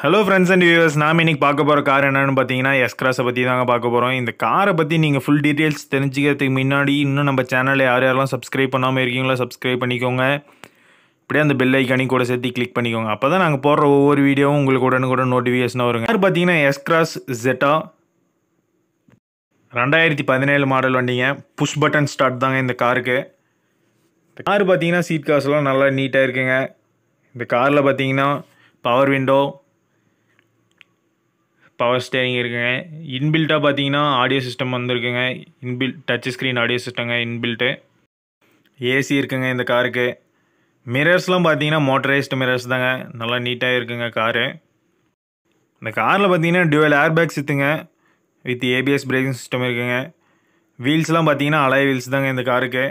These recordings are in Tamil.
ஹலோ ஃப்ரெண்ட்ஸ் அண்ட் வியூவர்ஸ் நாம் இன்னைக்கு பார்க்க போகிற கார் என்னென்னு பார்த்தீங்கன்னா எஸ்கிராஸை பற்றி தாங்க பார்க்க போகிறோம் இந்த காரை பற்றி நீங்கள் ஃபுல் டீட்டெயில்ஸ் தெரிஞ்சுக்கிறதுக்கு முன்னாடி இன்னும் நம்ம சேனலில் யார் யாரெல்லாம் சப்ஸ்கிரைப் பண்ணாமல் இருக்கீங்களோ சப்ஸ்கிரைப் பண்ணிக்கோங்க இப்படியே அந்த பெல் ஐக்கானி கூட சேர்த்து கிளிக் பண்ணிக்கோங்க அப்போ தான் நாங்கள் போடுற ஒவ்வொரு வீடியோவும் உங்களுக்கு உடனுக்குடன் நோட்டிஃபிகேஷனாக வருங்க யார் பார்த்தீங்கன்னா எஸ்கிராஸ் ஜெட்டா ரெண்டாயிரத்தி பதினேழு மாடல் வண்டிங்க புஷ் பட்டன் ஸ்டார்ட் தாங்க இந்த காருக்கு இந்த கார் பார்த்தீங்கன்னா சீட் காசுலாம் நல்லா நீட்டாக இருக்குங்க இந்த காரில் பார்த்தீங்கன்னா பவர் விண்டோ பவர் ஸ்டேரிங் இருக்குங்க இன்பில்ட்டாக பார்த்தீங்கன்னா ஆடியோ சிஸ்டம் வந்துருக்குங்க இன்பில் டச் ஸ்க்ரீன் ஆடியோ சிஸ்டங்க இன்பில்ட்டு ஏசி இருக்குங்க இந்த காருக்கு மிரர்ஸ்லாம் பார்த்தீங்கன்னா மோட்டரைஸ்டு மிரர்ஸ் தாங்க நல்லா நீட்டாக இருக்குங்க காரு இந்த காரில் பார்த்தீங்கன்னா dual air bags with ABS braking system இருக்குங்க வீல்ஸ்லாம் பார்த்தீங்கன்னா அலைய வீல்ஸ் தாங்க இந்த காருக்கு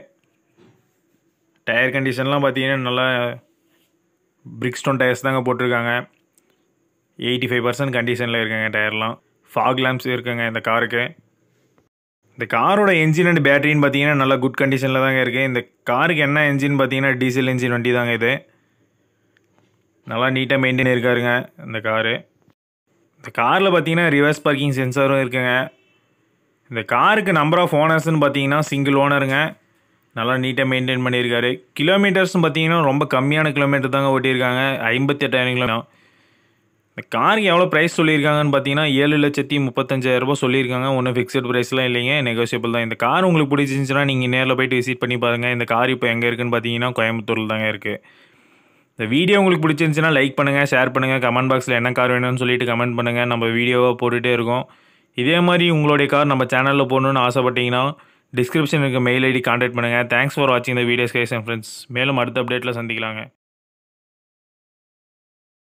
டயர் கண்டிஷன்லாம் பார்த்தீங்கன்னா நல்லா பிரிக்ஸ்டோன் டயர்ஸ் தாங்க போட்டிருக்காங்க எயிட்டி ஃபைவ் பர்சன்ட் கண்டிஷனில் இருக்குங்க டயர்லாம் ஃபாக் லேம்ப்ஸ் இருக்குங்க இந்த காருக்கு இந்த காரோட என்ஜின் அண்ட் பேட்டரின்னு பார்த்தீங்கன்னா நல்லா குட் கண்டிஷனில் தாங்க இருக்குது இந்த காருக்கு என்ன என்ஜின் பார்த்தீங்கன்னா டீசல் என்ஜின் வண்டி தாங்க இது நல்லா நீட்டாக மெயின்டைன் இருக்காருங்க இந்த காரு இந்த காரில் பார்த்தீங்கன்னா ரிவர்ஸ் பார்க்கிங் சென்சாரும் இருக்குங்க இந்த காருக்கு நம்பர் ஆஃப் ஓனர்ஸ்னு பார்த்தீங்கன்னா சிங்கிள் ஓனருங்க நல்லா நீட்டாக மெயின்டைன் பண்ணியிருக்காரு கிலோமீட்டர்ஸ்னு பார்த்தீங்கன்னா ரொம்ப கம்மியான கிலோமீட்டர் தாங்க ஓட்டியிருக்காங்க ஐம்பத்தெட்டாயிரம் கிலோமீட்டர் காருக்கு எவ்வளோ ப்ரைஸ் சொல்லியிருக்காங்கன்னு பார்த்தீங்கன்னா ஏழு லட்சத்தி முப்பத்தஞ்சாயிரரூபா சொல்லியிருக்காங்க ஒன்றும் ஃபிக்ஸட் ப்ரைஸ்லாம் இல்லைங்க நெகோசியபிள் தான் இந்த கார் உங்களுக்கு பிடிச்சிருந்துச்சுன்னா நீங்கள் நேரில் போய்ட்டு விசிட் பண்ணி பாருங்கள் இந்த கார் இப்போ எங்கே இருக்குதுன்னு பார்த்தீங்கன்னா கோயம்புத்தூரில் தாங்க இருக்குது இந்த வீடியோ உங்களுக்கு பிடிச்சிருந்துச்சுன்னா லைக் பண்ணுங்கள் ஷேர் பண்ணுங்கள் கமெண்ட் பாக்ஸில் என்ன கார் வேணும்னு சொல்லிட்டு கமெண்ட் பண்ணுங்கள் நம்ம வீடியோவாக போட்டுகிட்டே இருக்கோம் இதே மாதிரி உங்களுடைய கார் நம்ம சேனலில் போடணுன்னு ஆசைப்பட்டீங்கன்னா டிஸ்கிரிப்ஷன் இருக்க மெயில் ஐடி கான்டாக்ட் பண்ணுங்கள் தேங்க்ஸ் ஃபார் வாட்சிங் the videos guys and friends மேலும் அடுத்த அப்டேட்டில் சந்திக்கலாங்க